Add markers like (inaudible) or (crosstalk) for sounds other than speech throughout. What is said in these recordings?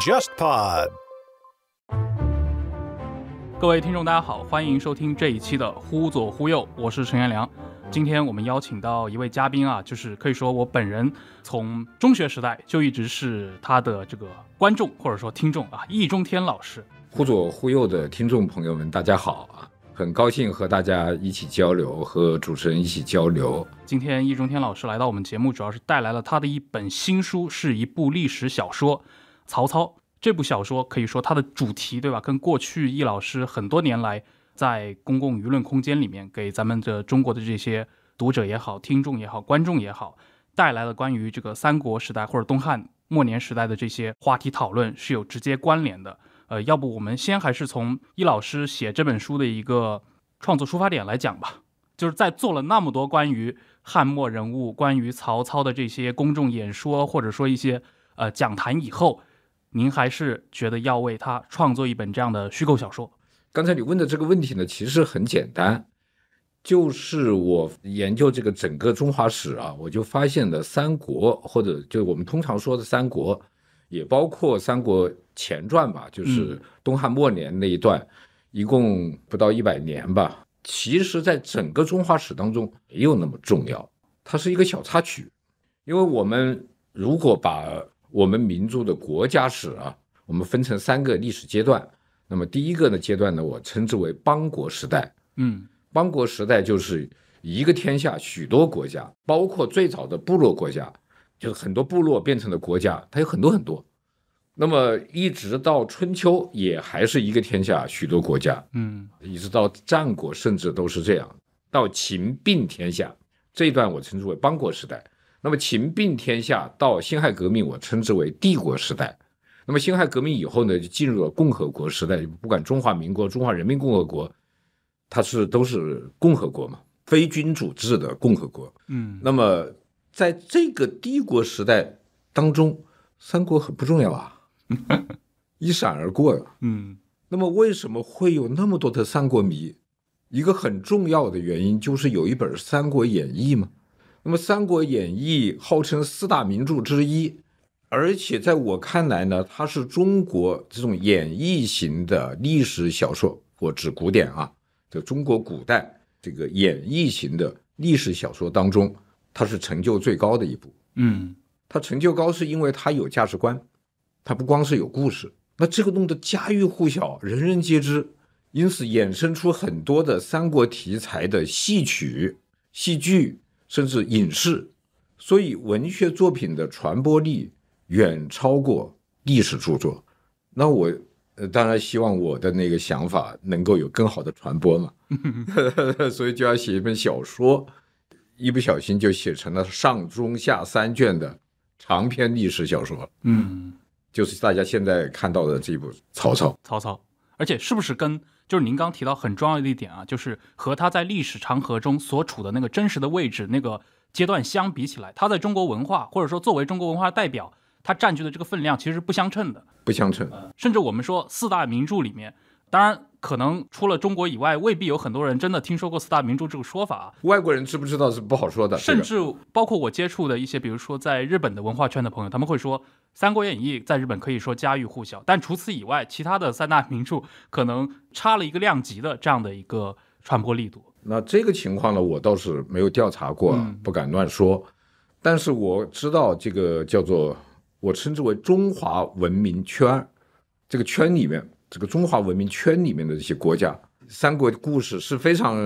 JustPod，各位听众大家好，欢迎收听这一期的《忽左忽右》，我是陈元良。今天我们邀请到一位嘉宾啊，就是可以说我本人从中学时代就一直是他的这个观众或者说听众啊，易中天老师。忽左忽右的听众朋友们，大家好啊。很高兴和大家一起交流，和主持人一起交流。今天易中天老师来到我们节目，主要是带来了他的一本新书，是一部历史小说《曹操》。这部小说可以说它的主题，对吧？跟过去易老师很多年来在公共舆论空间里面给咱们的中国的这些读者也好、听众也好、观众也好，带来了关于这个三国时代或者东汉末年时代的这些话题讨论是有直接关联的。呃，要不我们先还是从易老师写这本书的一个创作出发点来讲吧，就是在做了那么多关于汉末人物、关于曹操的这些公众演说，或者说一些呃讲坛以后，您还是觉得要为他创作一本这样的虚构小说？刚才你问的这个问题呢，其实很简单，就是我研究这个整个中华史啊，我就发现了三国，或者就是我们通常说的三国，也包括三国。前传吧，就是东汉末年那一段，一共不到一百年吧。其实，在整个中华史当中没有那么重要，它是一个小插曲。因为我们如果把我们民族的国家史啊，我们分成三个历史阶段，那么第一个呢阶段呢，我称之为邦国时代。嗯，邦国时代就是一个天下，许多国家，包括最早的部落国家，就是很多部落变成了国家，它有很多很多。那么一直到春秋，也还是一个天下，许多国家。嗯，一直到战国，甚至都是这样。到秦并天下这一段，我称之为邦国时代。那么秦并天下到辛亥革命，我称之为帝国时代。那么辛亥革命以后呢，就进入了共和国时代。不管中华民国、中华人民共和国，它是都是共和国嘛，非君主制的共和国。嗯，那么在这个帝国时代当中，三国很不重要啊。(laughs) 一闪而过。嗯，那么为什么会有那么多的三国迷？一个很重要的原因就是有一本《三国演义》嘛。那么《三国演义》号称四大名著之一，而且在我看来呢，它是中国这种演义型的历史小说，我指古典啊就中国古代这个演义型的历史小说当中，它是成就最高的一部。嗯，它成就高是因为它有价值观。它不光是有故事，那这个弄得家喻户晓、人人皆知，因此衍生出很多的三国题材的戏曲、戏剧，甚至影视。所以文学作品的传播力远超过历史著作。那我当然希望我的那个想法能够有更好的传播嘛，(laughs) 所以就要写一本小说，一不小心就写成了上中下三卷的长篇历史小说。嗯。就是大家现在看到的这部曹操，曹操，而且是不是跟就是您刚提到很重要的一点啊，就是和他在历史长河中所处的那个真实的位置那个阶段相比起来，他在中国文化或者说作为中国文化代表，他占据的这个分量其实不相称的，不相称。甚至我们说四大名著里面，当然。可能除了中国以外，未必有很多人真的听说过四大名著这个说法。外国人知不知道是不好说的。甚至包括我接触的一些，比如说在日本的文化圈的朋友，他们会说《三国演义》在日本可以说家喻户晓，但除此以外，其他的三大名著可能差了一个量级的这样的一个传播力度。那这个情况呢，我倒是没有调查过，不敢乱说。但是我知道这个叫做我称之为中华文明圈，这个圈里面。这个中华文明圈里面的这些国家，三国故事是非常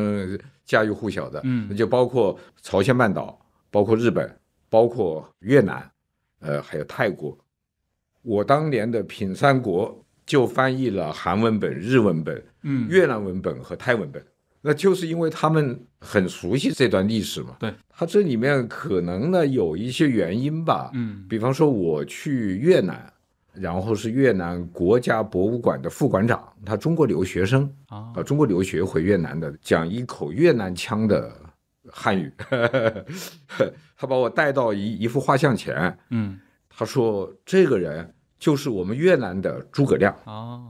家喻户晓的，嗯，那就包括朝鲜半岛，包括日本，包括越南，呃，还有泰国。我当年的品三国就翻译了韩文本、日文本、嗯、越南文本和泰文本，那就是因为他们很熟悉这段历史嘛。对，它这里面可能呢有一些原因吧，嗯，比方说我去越南。然后是越南国家博物馆的副馆长，他中国留学生啊，中国留学回越南的，讲一口越南腔的汉语。(laughs) 他把我带到一一幅画像前，嗯，他说这个人就是我们越南的诸葛亮啊，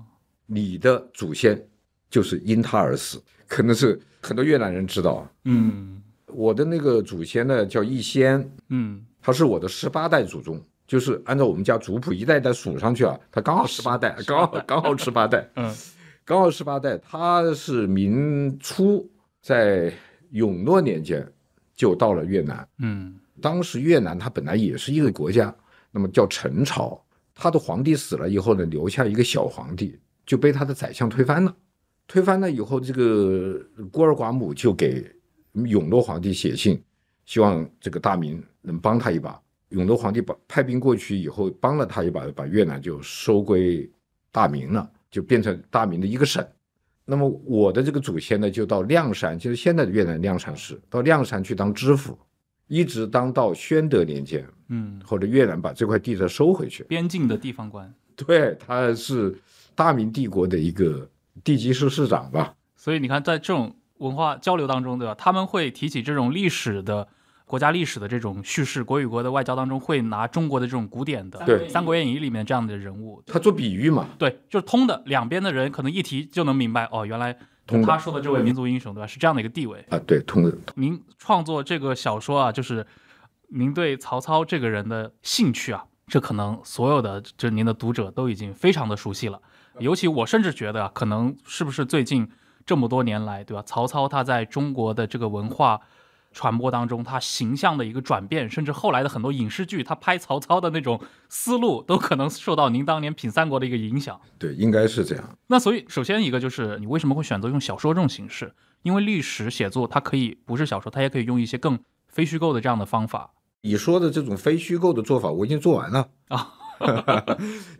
你的祖先就是因他而死，可能是很多越南人知道嗯，我的那个祖先呢叫易先，嗯，他是我的十八代祖宗。就是按照我们家族谱一代代数上去啊，他刚好十八代，刚好刚好十八代，嗯，刚好十八代，他是明初在永乐年间就到了越南，嗯，当时越南他本来也是一个国家，那么叫陈朝，他的皇帝死了以后呢，留下一个小皇帝，就被他的宰相推翻了，推翻了以后，这个孤儿寡母就给永乐皇帝写信，希望这个大明能帮他一把。永乐皇帝把派兵过去以后，帮了他一把，把越南就收归大明了，就变成大明的一个省。那么我的这个祖先呢，就到谅山，就是现在的越南谅山市，到谅山去当知府，一直当到宣德年间，嗯，或者越南把这块地再收回去。边境的地方官，对，他是大明帝国的一个地级市市长吧。所以你看，在这种文化交流当中，对吧？他们会提起这种历史的。国家历史的这种叙事，国与国的外交当中会拿中国的这种古典的《三国演义》里面这样的人物，他做比喻嘛？对，就是通的两边的人可能一提就能明白哦，原来同他说的这位民族英雄对吧？是这样的一个地位啊，对，通的。您创作这个小说啊，就是您对曹操这个人的兴趣啊，这可能所有的就是您的读者都已经非常的熟悉了。尤其我甚至觉得，可能是不是最近这么多年来，对吧？曹操他在中国的这个文化。传播当中，他形象的一个转变，甚至后来的很多影视剧，他拍曹操的那种思路，都可能受到您当年品三国的一个影响。对，应该是这样。那所以，首先一个就是，你为什么会选择用小说这种形式？因为历史写作它可以不是小说，它也可以用一些更非虚构的这样的方法。你说的这种非虚构的做法，我已经做完了啊。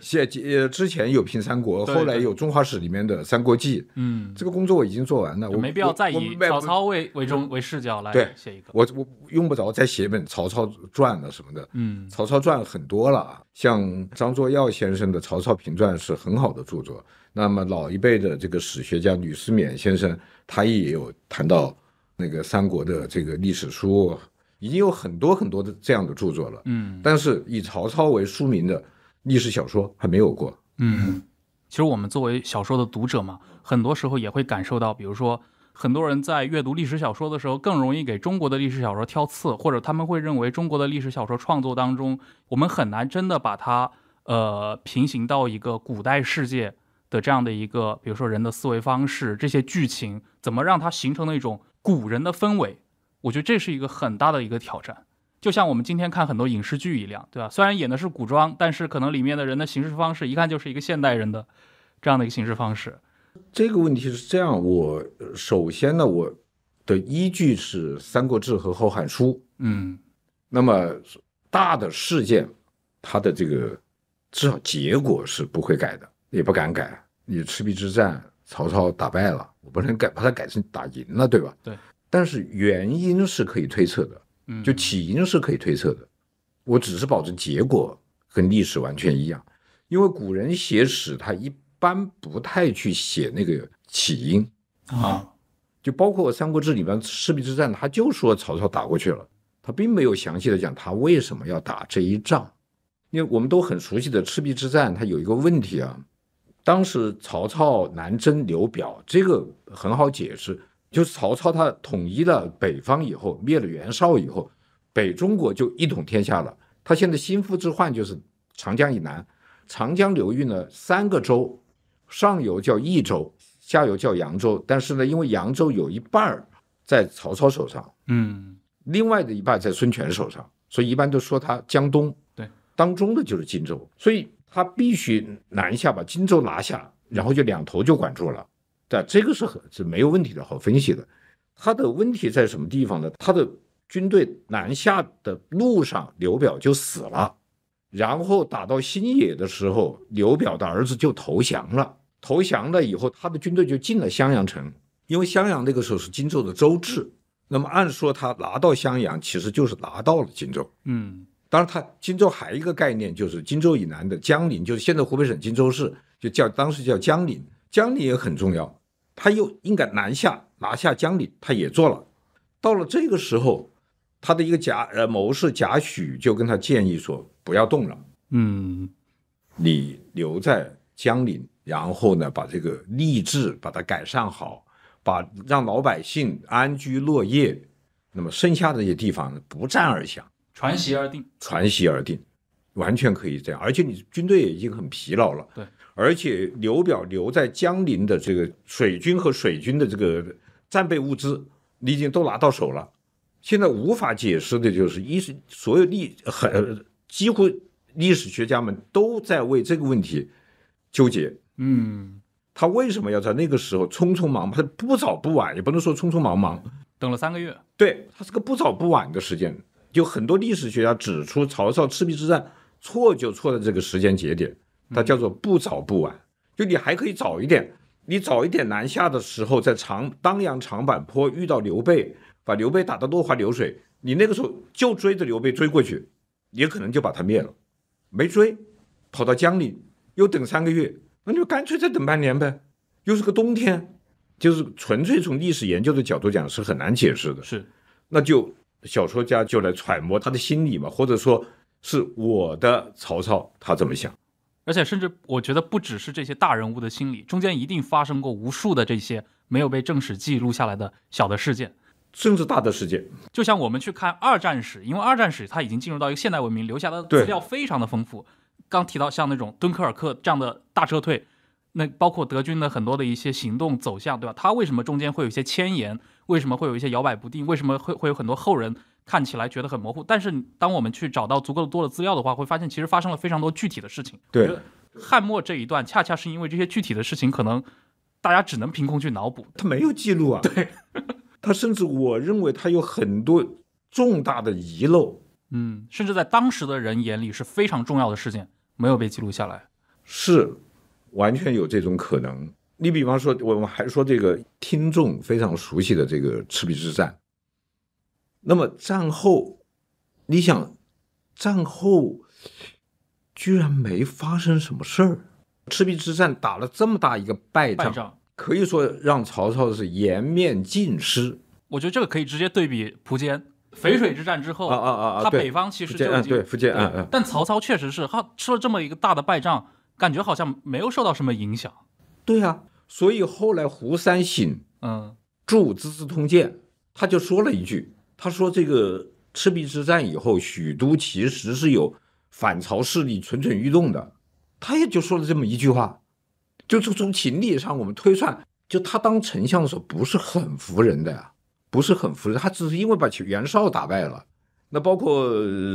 写 (laughs) 呃，之前有评三国，后来有《中华史》里面的《三国记》。嗯，这个工作我已经做完了，我没必要再以曹操为为中为视角来写一个，我我用不着再写本《曹操传》了什么的。嗯，《曹操传》很多了啊，像张作耀先生的《曹操评传》是很好的著作。那么老一辈的这个史学家吕思勉先生，他也有谈到那个三国的这个历史书。已经有很多很多的这样的著作了，嗯，但是以曹操为书名的历史小说还没有过，嗯，其实我们作为小说的读者嘛，很多时候也会感受到，比如说很多人在阅读历史小说的时候，更容易给中国的历史小说挑刺，或者他们会认为中国的历史小说创作当中，我们很难真的把它，呃，平行到一个古代世界的这样的一个，比如说人的思维方式，这些剧情怎么让它形成了一种古人的氛围。我觉得这是一个很大的一个挑战，就像我们今天看很多影视剧一样，对吧？虽然演的是古装，但是可能里面的人的行事方式，一看就是一个现代人的这样的一个行事方式。这个问题是这样，我首先呢，我的依据是《三国志》和《后汉书》，嗯，那么大的事件，它的这个至少结果是不会改的，也不敢改。你赤壁之战，曹操打败了，我不能改，把它改成打赢了，对吧？对。但是原因是可以推测的，嗯，就起因是可以推测的，我只是保证结果跟历史完全一样，因为古人写史他一般不太去写那个起因，啊，就包括《三国志》里边赤壁之战，他就说曹操打过去了，他并没有详细的讲他为什么要打这一仗，因为我们都很熟悉的赤壁之战，它有一个问题啊，当时曹操南征刘表，这个很好解释。就是曹操他统一了北方以后，灭了袁绍以后，北中国就一统天下了。他现在心腹之患就是长江以南，长江流域呢三个州，上游叫益州，下游叫扬州。但是呢，因为扬州有一半儿在曹操手上，嗯，另外的一半在孙权手上，所以一般都说他江东。对，当中的就是荆州，所以他必须南下把荆州拿下，然后就两头就管住了。但这个是很是没有问题的，好分析的。他的问题在什么地方呢？他的军队南下的路上，刘表就死了。然后打到新野的时候，刘表的儿子就投降了。投降了以后，他的军队就进了襄阳城。因为襄阳那个时候是荆州的州治，那么按说他拿到襄阳，其实就是拿到了荆州。嗯，当然他荆州还有一个概念，就是荆州以南的江陵，就是现在湖北省荆州市，就叫当时叫江陵。江陵也很重要。他又应该南下拿下江陵，他也做了。到了这个时候，他的一个贾呃谋士贾诩就跟他建议说：“不要动了，嗯，你留在江陵，然后呢，把这个吏治把它改善好，把让老百姓安居乐业。那么剩下的那些地方不战而降，传习而定，传习而定，完全可以这样。而且你军队已经很疲劳了，对。”而且刘表留在江陵的这个水军和水军的这个战备物资，你已经都拿到手了。现在无法解释的就是，一是所有历很几乎历史学家们都在为这个问题纠结。嗯，他为什么要在那个时候匆匆忙忙？他不早不晚，也不能说匆匆忙忙，等了三个月。对他是个不早不晚的时间。有很多历史学家指出，曹操赤壁之战错就错在这个时间节点。他叫做不早不晚，就你还可以早一点。你早一点南下的时候，在长当阳长坂坡遇到刘备，把刘备打得落花流水，你那个时候就追着刘备追过去，也可能就把他灭了。没追，跑到江里又等三个月，那就干脆再等半年呗，又是个冬天，就是纯粹从历史研究的角度讲是很难解释的。是，那就小说家就来揣摩他的心理嘛，或者说是我的曹操他怎么想。而且，甚至我觉得，不只是这些大人物的心理，中间一定发生过无数的这些没有被正史记录下来的小的事件，甚至大的事件。就像我们去看二战史，因为二战史它已经进入到一个现代文明，留下的资料非常的丰富。刚提到像那种敦刻尔克这样的大撤退，那包括德军的很多的一些行动走向，对吧？他为什么中间会有一些牵延？为什么会有一些摇摆不定？为什么会会有很多后人？看起来觉得很模糊，但是当我们去找到足够的多的资料的话，会发现其实发生了非常多具体的事情。对，汉末这一段恰恰是因为这些具体的事情，可能大家只能凭空去脑补，它没有记录啊。对，它 (laughs) 甚至我认为它有很多重大的遗漏。嗯，甚至在当时的人眼里是非常重要的事件，没有被记录下来，是完全有这种可能。你比方说，我们还说这个听众非常熟悉的这个赤壁之战。那么战后，你想，战后居然没发生什么事儿。赤壁之战打了这么大一个败仗，可以说让曹操是颜面尽失。我觉得这个可以直接对比蒲坚，淝水之战之后，啊啊啊啊，他北方其实就经对，福坚嗯嗯，但曹操确实是他吃了这么一个大的败仗，感觉好像没有受到什么影响。对啊，所以后来胡三省嗯，著《资治通鉴》，他就说了一句。他说：“这个赤壁之战以后，许都其实是有反曹势力蠢蠢欲动的。”他也就说了这么一句话，就是从情理上我们推算，就他当丞相的时候不是很服人的，呀，不是很服人。他只是因为把袁绍打败了，那包括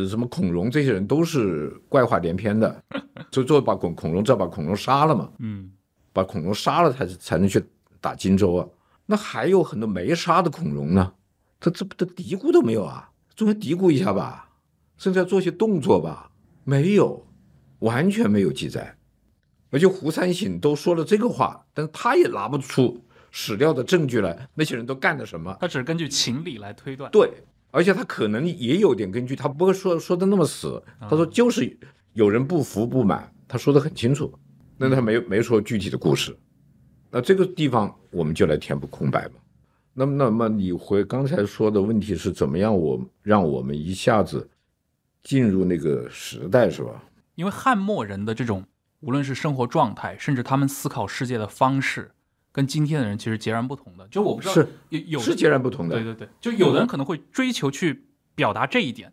什么孔融这些人都是怪话连篇的。就就把孔孔融，再把孔融杀了嘛？嗯，把孔融杀了才才能去打荆州啊。那还有很多没杀的孔融呢。他这不都嘀咕都没有啊？总要嘀咕一下吧，甚至要做些动作吧？没有，完全没有记载。而且胡三省都说了这个话，但是他也拿不出史料的证据来。那些人都干了什么？他只是根据情理来推断。对，而且他可能也有点根据，他不会说说的那么死。他说就是有人不服不满，他说的很清楚，那他没没说具体的故事。那这个地方我们就来填补空白嘛。那么，那么你回刚才说的问题是怎么样？我让我们一下子进入那个时代，是吧？因为汉末人的这种，无论是生活状态，甚至他们思考世界的方式，跟今天的人其实截然不同的。就我不知道是是截然不同的。对对对，就有的人可能会追求去表达这一点，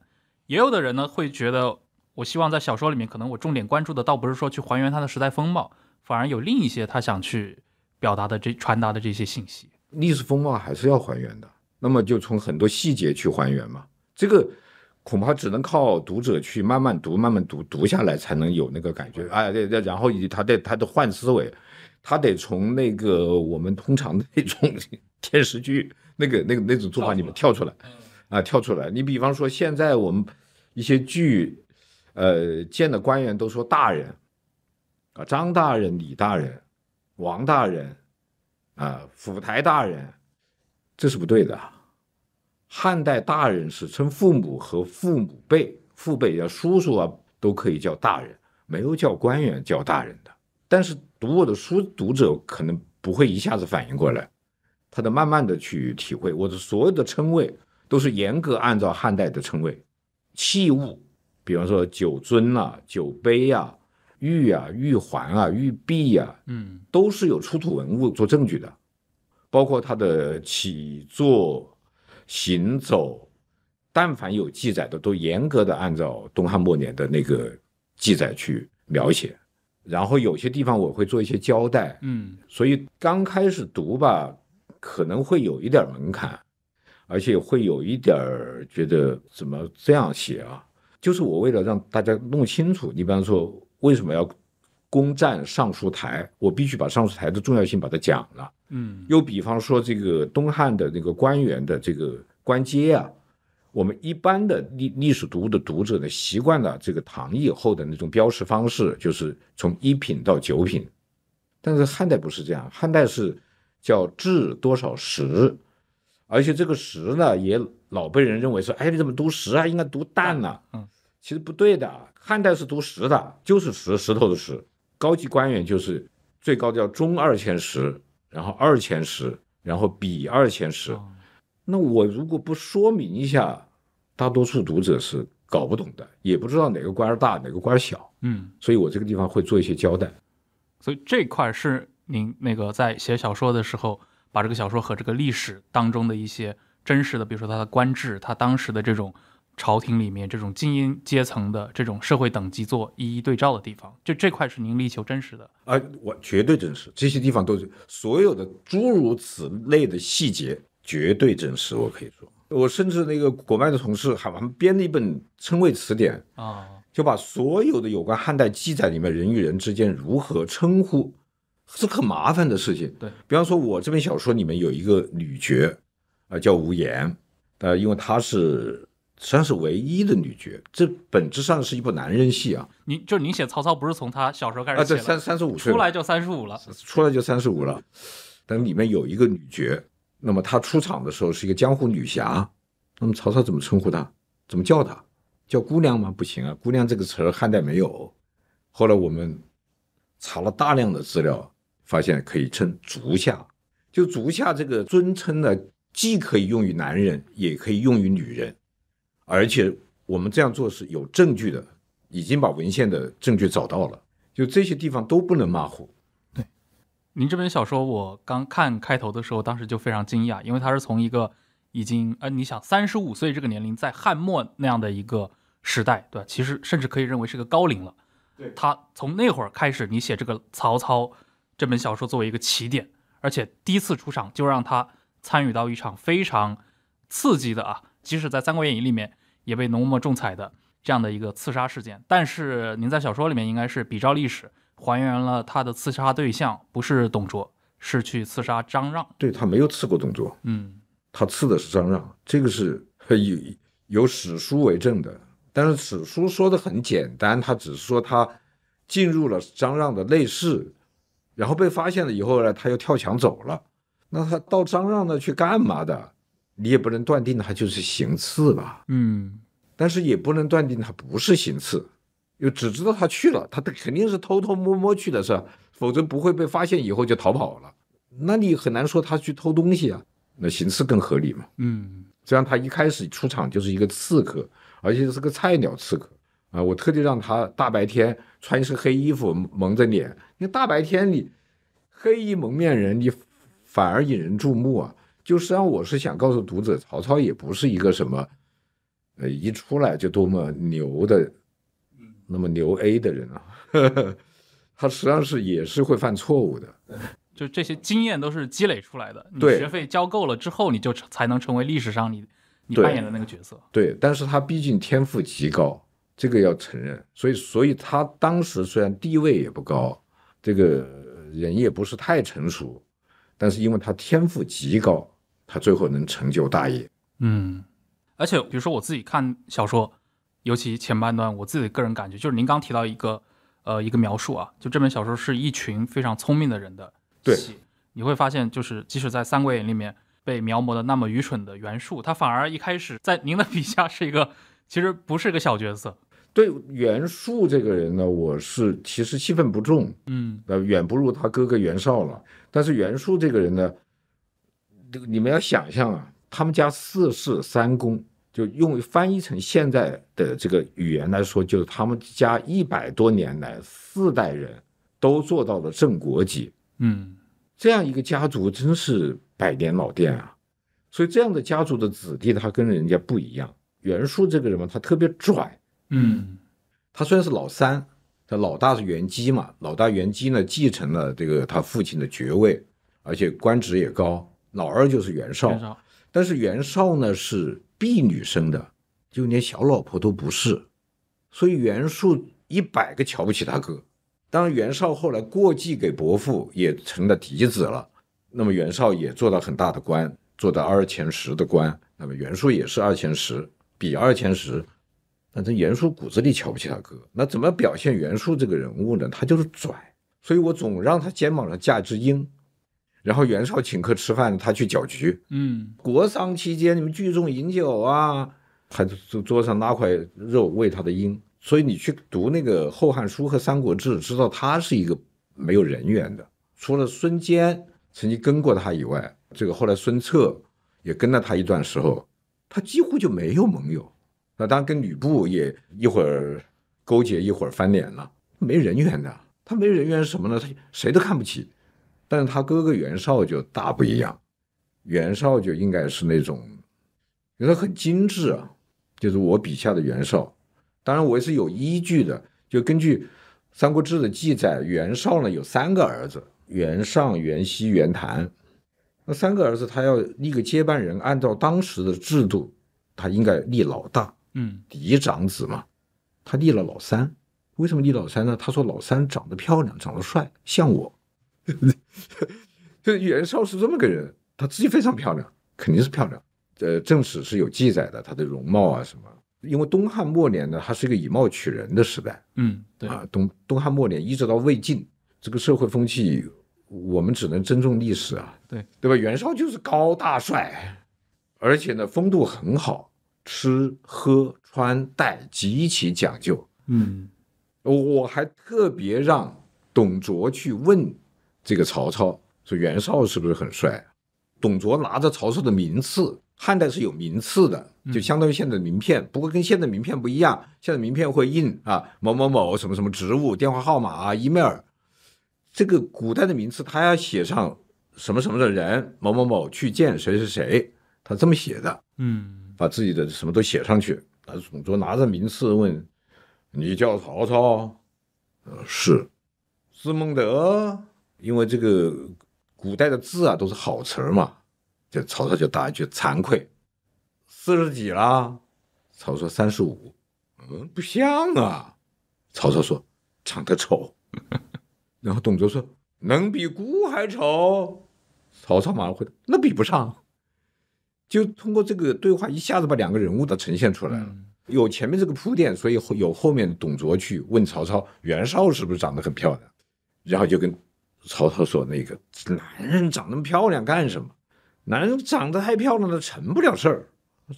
也有的人呢会觉得，我希望在小说里面，可能我重点关注的，倒不是说去还原他的时代风貌，反而有另一些他想去表达的这传达的这些信息。历史风貌还是要还原的，那么就从很多细节去还原嘛。这个恐怕只能靠读者去慢慢读，慢慢读，读下来才能有那个感觉。哎，对对，然后以他的他的换思维，他得从那个我们通常的那种电视剧那个那个那种做法里面跳出来，啊，跳出来。你比方说现在我们一些剧，呃，见的官员都说大人，啊，张大人、李大人、王大人。啊，府台大人，这是不对的。汉代大人是称父母和父母辈、父辈，叫叔叔啊，都可以叫大人，没有叫官员叫大人的。但是读我的书读者可能不会一下子反应过来，他得慢慢的去体会。我的所有的称谓都是严格按照汉代的称谓。器物，比方说酒樽啊、酒杯呀。玉啊，玉环啊，玉璧啊，嗯，都是有出土文物做证据的，包括它的起坐、行走，但凡有记载的，都严格的按照东汉末年的那个记载去描写。然后有些地方我会做一些交代，嗯，所以刚开始读吧，可能会有一点门槛，而且会有一点觉得怎么这样写啊？就是我为了让大家弄清楚，你比方说。为什么要攻占尚书台？我必须把尚书台的重要性把它讲了。嗯，又比方说这个东汉的那个官员的这个官阶啊，我们一般的历历史读物的读者呢，习惯了这个唐以后的那种标识方式，就是从一品到九品，但是汉代不是这样，汉代是叫至多少石，而且这个石呢也老被人认为说，哎，你怎么读石啊？应该读旦”呢？嗯，其实不对的。汉代是读“石”的，就是“石”石头的“石”。高级官员就是最高叫中二千石，然后二千石，然后比二千石。那我如果不说明一下，大多数读者是搞不懂的，也不知道哪个官儿大，哪个官儿小。嗯，所以我这个地方会做一些交代。所以这块是您那个在写小说的时候，把这个小说和这个历史当中的一些真实的，比如说他的官制，他当时的这种。朝廷里面这种精英阶层的这种社会等级做一一对照的地方，就这块是您力求真实的啊，我绝对真实，这些地方都是所有的诸如此类的细节绝对真实，我可以说，我甚至那个国外的同事还还编了一本称谓词典啊，就把所有的有关汉代记载里面人与人之间如何称呼，是很麻烦的事情。对比方说，我这本小说里面有一个女爵，啊叫吴言，呃因为她是。实际上是唯一的女角，这本质上是一部男人戏啊。您就是您写曹操，不是从他小时候开始？啊，对，三三十五岁出来就三十五了，出来就三十五了。等里面有一个女角，那么她出场的时候是一个江湖女侠，那么曹操怎么称呼她？怎么叫她？叫姑娘吗？不行啊，姑娘这个词汉代没有。后来我们查了大量的资料，发现可以称足下。就足下这个尊称呢，既可以用于男人，也可以用于女人。而且我们这样做是有证据的，已经把文献的证据找到了。就这些地方都不能马虎。对，您这本小说我刚看开头的时候，当时就非常惊讶，因为他是从一个已经，呃，你想三十五岁这个年龄，在汉末那样的一个时代，对吧？其实甚至可以认为是个高龄了。对，他从那会儿开始，你写这个曹操这本小说作为一个起点，而且第一次出场就让他参与到一场非常刺激的啊。即使在《三国演义》里面，也被浓墨重彩的这样的一个刺杀事件，但是您在小说里面应该是比照历史还原了他的刺杀对象，不是董卓，是去刺杀张让。对他没有刺过董卓，嗯，他刺的是张让，这个是有有史书为证的。但是史书说的很简单，他只是说他进入了张让的内室，然后被发现了以后呢，他又跳墙走了。那他到张让那去干嘛的？你也不能断定他就是行刺吧，嗯，但是也不能断定他不是行刺，又只知道他去了，他肯定是偷偷摸摸去的，是吧？否则不会被发现以后就逃跑了。那你很难说他去偷东西啊，那行刺更合理嘛，嗯。这样他一开始出场就是一个刺客，而且是个菜鸟刺客啊！我特地让他大白天穿一身黑衣服蒙着脸，那大白天你黑衣蒙面人你反而引人注目啊。就实际上我是想告诉读者，曹操也不是一个什么，呃，一出来就多么牛的，那么牛 A 的人啊，呵 (laughs) 呵他实际上是也是会犯错误的。就这些经验都是积累出来的，你学费交够了之后，你就才能成为历史上你你扮演的那个角色。对，但是他毕竟天赋极高，这个要承认。所以，所以他当时虽然地位也不高，这个人也不是太成熟，但是因为他天赋极高。他最后能成就大业，嗯，而且比如说我自己看小说，尤其前半段，我自己个人感觉就是您刚提到一个，呃，一个描述啊，就这本小说是一群非常聪明的人的，对，你会发现就是即使在《三国演义》里面被描摹的那么愚蠢的袁术，他反而一开始在您的笔下是一个其实不是一个小角色。对袁术这个人呢，我是其实气愤不重，嗯，呃，远不如他哥哥袁绍了。但是袁术这个人呢？这个你们要想象啊，他们家四世三公，就用翻译成现在的这个语言来说，就是他们家一百多年来四代人都做到了正国级，嗯，这样一个家族真是百年老店啊。所以这样的家族的子弟，他跟人家不一样。袁术这个人嘛，他特别拽，嗯，他虽然是老三，他老大是袁基嘛，老大袁基呢继承了这个他父亲的爵位，而且官职也高。老二就是袁绍，但是袁绍呢是婢女生的，就连小老婆都不是，所以袁术一百个瞧不起他哥。当然袁绍后来过继给伯父，也成了嫡子了。那么袁绍也做到很大的官，做到二前十的官。那么袁术也是二前十，比二前十，反正袁术骨子里瞧不起他哥。那怎么表现袁术这个人物呢？他就是拽，所以我总让他肩膀上架只鹰。然后袁绍请客吃饭，他去搅局。嗯，国丧期间你们聚众饮酒啊，还桌桌上拉块肉喂他的鹰。所以你去读那个《后汉书》和《三国志》，知道他是一个没有人缘的。除了孙坚曾经跟过他以外，这个后来孙策也跟了他一段时候，他几乎就没有盟友。那当然跟吕布也一会儿勾结，一会儿翻脸了，没人缘的。他没人缘什么呢？他谁都看不起。但是他哥哥袁绍就大不一样，袁绍就应该是那种，因为他很精致啊，就是我笔下的袁绍，当然我也是有依据的，就根据《三国志》的记载，袁绍呢有三个儿子：袁尚、袁熙、袁谭。那三个儿子他要立个接班人，按照当时的制度，他应该立老大，嗯，嫡长子嘛。他立了老三，为什么立老三呢？他说老三长得漂亮，长得帅，像我。(laughs) 就袁绍是这么个人，她自己非常漂亮，肯定是漂亮。呃，正史是有记载的，她的容貌啊什么。因为东汉末年呢，它是一个以貌取人的时代，嗯，对啊。东东汉末年一直到魏晋，这个社会风气，我们只能尊重历史啊，对对吧？袁绍就是高大帅，而且呢，风度很好，吃喝穿戴极其讲究。嗯，我还特别让董卓去问。这个曹操说：“袁绍是不是很帅？”董卓拿着曹操的名次，汉代是有名次的，就相当于现在的名片，不过跟现在名片不一样，现在名片会印啊某某某什么什么职务、电话号码啊、email。这个古代的名次他要写上什么什么的人某某某去见谁谁谁，他这么写的。嗯，把自己的什么都写上去。那董卓拿着名次问：“你叫曹操？”“呃，是。”“司孟德。”因为这个古代的字啊，都是好词儿嘛，就曹操就答一句惭愧，四十几啦，曹操三十五，嗯，不像啊，曹操说长得丑，(laughs) 然后董卓说能比孤还丑，曹操马上回答那比不上，就通过这个对话一下子把两个人物都呈现出来了。有前面这个铺垫，所以有后面董卓去问曹操袁绍是不是长得很漂亮，然后就跟。曹操说：“那个男人长那么漂亮干什么？男人长得太漂亮了成不了事儿。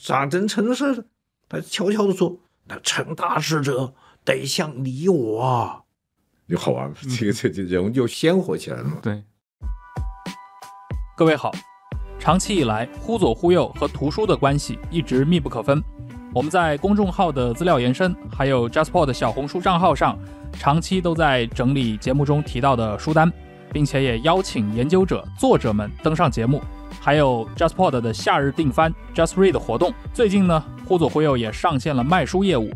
长得成事儿，他悄悄的说：‘那成大事者得像你我。’”就好玩，这个这这人物就鲜活起来了嘛。对。各位好，长期以来，忽左忽右和图书的关系一直密不可分。我们在公众号的资料延伸，还有 j a s p o d 的小红书账号上，长期都在整理节目中提到的书单。并且也邀请研究者、作者们登上节目，还有 JustPod 的夏日订番、JustRead 活动。最近呢，忽左忽右也上线了卖书业务，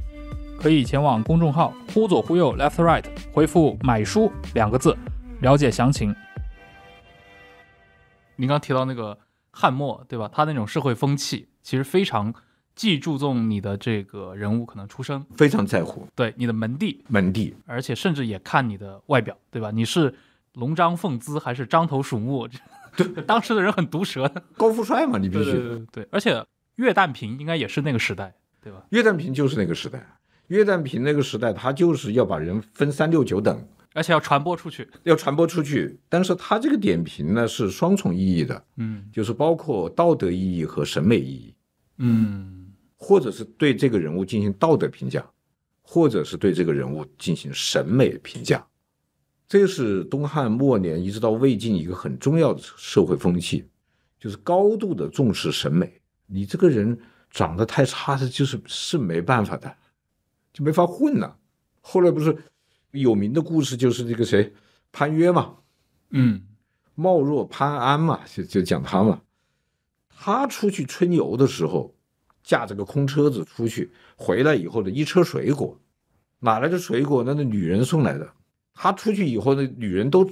可以前往公众号“忽左忽右 Left Right” 回复“买书”两个字了解详情。你刚提到那个汉末，对吧？他那种社会风气其实非常，既注重你的这个人物可能出身，非常在乎对你的门第、门第，而且甚至也看你的外表，对吧？你是。龙章凤姿还是獐头鼠目？对 (laughs) (laughs) 当时的人很毒舌。高富帅嘛，你必须。对对对对，而且岳旦平应该也是那个时代，对吧？岳旦平就是那个时代。岳旦平那个时代，他就是要把人分三六九等，而且要传播出去，要传播出去。但是他这个点评呢，是双重意义的，嗯，就是包括道德意义和审美意义，嗯，或者是对这个人物进行道德评价，或者是对这个人物进行审美评价。这是东汉末年一直到魏晋一个很重要的社会风气，就是高度的重视审美。你这个人长得太差的，就是是没办法的，就没法混了。后来不是有名的故事，就是那个谁潘约嘛，嗯，貌若潘安嘛，就就讲他嘛。他出去春游的时候，驾着个空车子出去，回来以后的一车水果，哪来的水果？那是女人送来的。他出去以后呢，女人都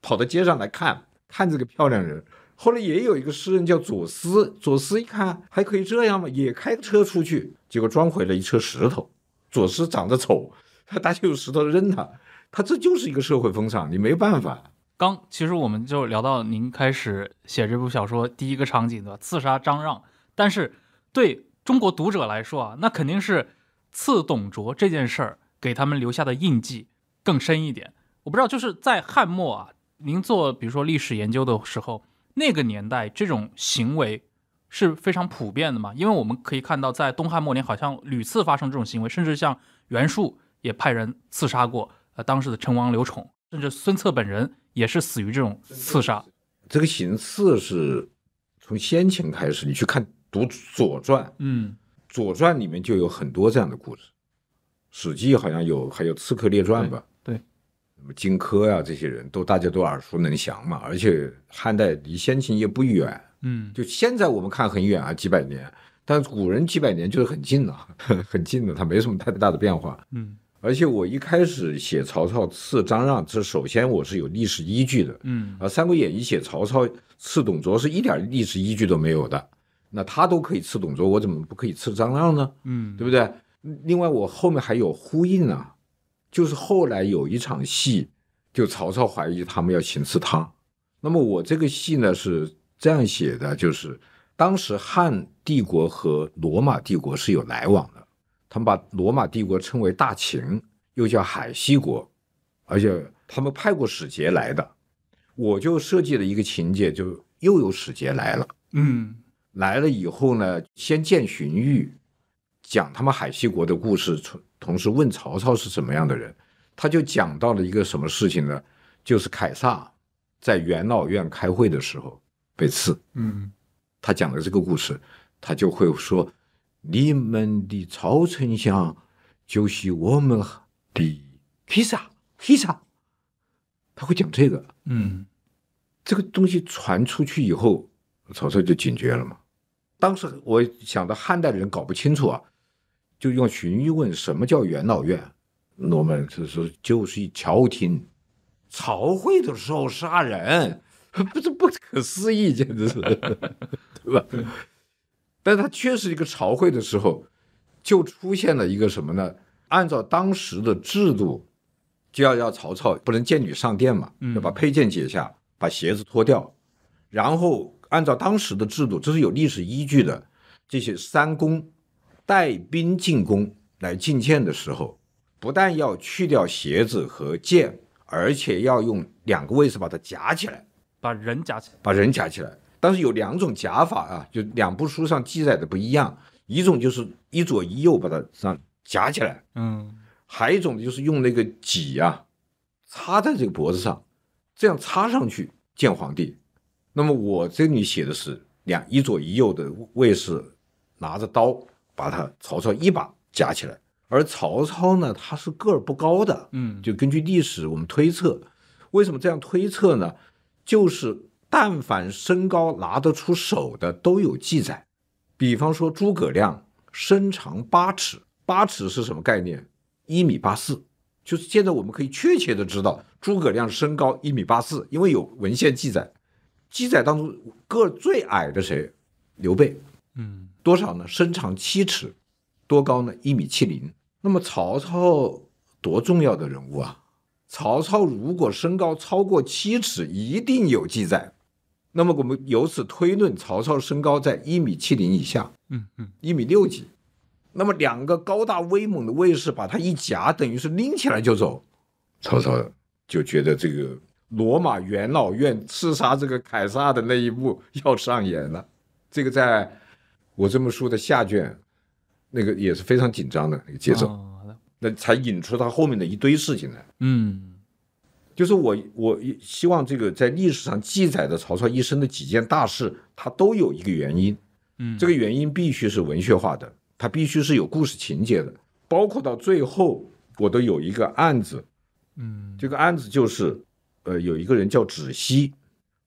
跑到街上来看看这个漂亮人。后来也有一个诗人叫左思，左思一看还可以这样嘛，也开车出去，结果装回了一车石头。左思长得丑，他大 (laughs) 家用石头扔他。他这就是一个社会风尚，你没办法。刚其实我们就聊到您开始写这部小说第一个场景的刺杀张让，但是对中国读者来说啊，那肯定是刺董卓这件事儿给他们留下的印记。更深一点，我不知道，就是在汉末啊，您做比如说历史研究的时候，那个年代这种行为是非常普遍的嘛？因为我们可以看到，在东汉末年，好像屡次发生这种行为，甚至像袁术也派人刺杀过呃当时的成王刘宠，甚至孙策本人也是死于这种刺杀。这个行刺是从先秦开始，你去看读《左传》，嗯，《左传》里面就有很多这样的故事，《史记》好像有还有刺客列传吧。什么荆轲呀，这些人都大家都耳熟能详嘛，而且汉代离先秦也不远，嗯，就现在我们看很远啊，几百年，但古人几百年就是很近了，(laughs) 很近的，它没什么太大的变化，嗯，而且我一开始写曹操刺张让，这首先我是有历史依据的，嗯，而《三国演义》写曹操刺董卓是一点历史依据都没有的，那他都可以刺董卓，我怎么不可以刺张让呢？嗯，对不对？另外，我后面还有呼应啊。就是后来有一场戏，就曹操怀疑他们要行刺他。那么我这个戏呢是这样写的，就是当时汉帝国和罗马帝国是有来往的，他们把罗马帝国称为大秦，又叫海西国，而且他们派过使节来的。我就设计了一个情节，就又有使节来了。嗯，来了以后呢，先见荀彧，讲他们海西国的故事。从同时问曹操是什么样的人，他就讲到了一个什么事情呢？就是凯撒在元老院开会的时候被刺。嗯，他讲的这个故事，他就会说：“你们的曹丞相就是我们的披萨，披萨。”他会讲这个。嗯，这个东西传出去以后，曹操就警觉了嘛。当时我想到汉代的人搞不清楚啊。就用荀彧问什么叫元老院，我们是说就是一朝廷，朝会的时候杀人，不是不可思议，简直是，(laughs) 对吧？但是他确实一个朝会的时候，就出现了一个什么呢？按照当时的制度，就要要曹操不能见女上殿嘛，要把佩剑解下，把鞋子脱掉，然后按照当时的制度，这是有历史依据的，这些三公。带兵进宫来觐见的时候，不但要去掉鞋子和剑，而且要用两个卫士把它夹起来，把人夹起来，把人夹起来。但是有两种夹法啊，就两部书上记载的不一样。一种就是一左一右把它夹起来，嗯，还有一种就是用那个戟啊，插在这个脖子上，这样插上去见皇帝。那么我这里写的是两一左一右的卫士拿着刀。把他曹操一把夹起来，而曹操呢，他是个儿不高的，嗯，就根据历史我们推测，为什么这样推测呢？就是但凡身高拿得出手的都有记载，比方说诸葛亮身长八尺，八尺是什么概念？一米八四，就是现在我们可以确切的知道诸葛亮身高一米八四，因为有文献记载，记载当中个儿最矮的谁？刘备，嗯。多少呢？身长七尺，多高呢？一米七零。那么曹操多重要的人物啊！曹操如果身高超过七尺，一定有记载。那么我们由此推论，曹操身高在一米七零以下，嗯嗯，一米六几。那么两个高大威猛的卫士把他一夹，等于是拎起来就走。曹操就觉得这个罗马元老院刺杀这个凯撒的那一幕要上演了，这个在。我这本书的下卷，那个也是非常紧张的那个节奏，那才引出他后面的一堆事情来。嗯，就是我我希望这个在历史上记载的曹操一生的几件大事，它都有一个原因。嗯，这个原因必须是文学化的，它必须是有故事情节的。包括到最后，我都有一个案子。嗯，这个案子就是，呃，有一个人叫子熙，